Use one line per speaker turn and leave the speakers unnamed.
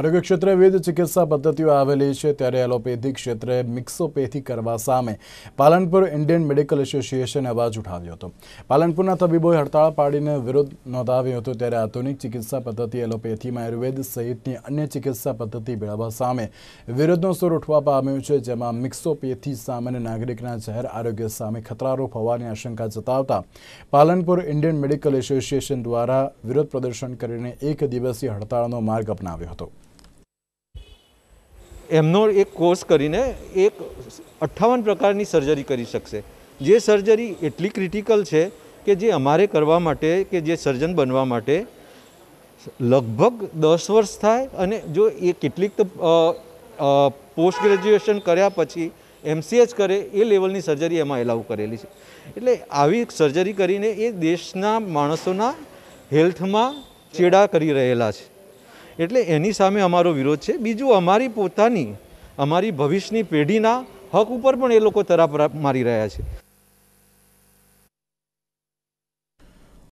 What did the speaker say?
આરોગ્ય ક્ષેત્રે વિવિધ ચિકિત્સા પદ્ધતિઓ આવેલી છે ત્યારે એલોપેથી ક્ષેત્રે મિક્સોપેથી કરવા સામે પાલનપુર ઇન્ડિયન મેડિકલ એસોસિએશને અવાજ ઉઠાવ્યો હતો પાલનપુરના તબીબોએ હડતાળ પાડીને વિરોધ નોંધાવ્યો હતો ત્યારે આધુનિક ચિકિત્સા પદ્ધતિ એલોપેથીમાં આયુર્વેદ સહિતની અન્ય ચિકિત્સા પદ્ધતિ મેળવવા સામે વિરોધનો સ્વર ઉઠવા પામ્યો છે જેમાં મિક્સોપેથી સામાન્ય નાગરિકના જાહેર આરોગ્ય સામે ખતરારૂપ હોવાની આશંકા જતાવતા પાલનપુર ઇન્ડિયન મેડિકલ એસોસિએશન દ્વારા વિરોધ પ્રદર્શન કરીને એક દિવસીય હડતાળનો માર્ગ અપનાવ્યો હતો
એમનો એક કોર્સ કરીને એક અઠ્ઠાવન પ્રકારની સર્જરી કરી શકશે જે સર્જરી એટલી ક્રિટિકલ છે કે જે અમારે કરવા માટે કે જે સર્જન બનવા માટે લગભગ દસ વર્ષ થાય અને જો એ કેટલીક તો પોસ્ટ ગ્રેજ્યુએશન કર્યા પછી એમસીએચ કરે એ લેવલની સર્જરી એમાં એલાઉ કરેલી છે એટલે આવી સર્જરી કરીને એ દેશના માણસોના હેલ્થમાં ચેડા કરી રહેલા છે એટલે એની સામે અમારો વિરોધ છે બીજું અમારી પોતાની અમારી ભવિષ્યની પેઢીના હક ઉપર પણ એ લોકો તરાપ મારી રહ્યા છે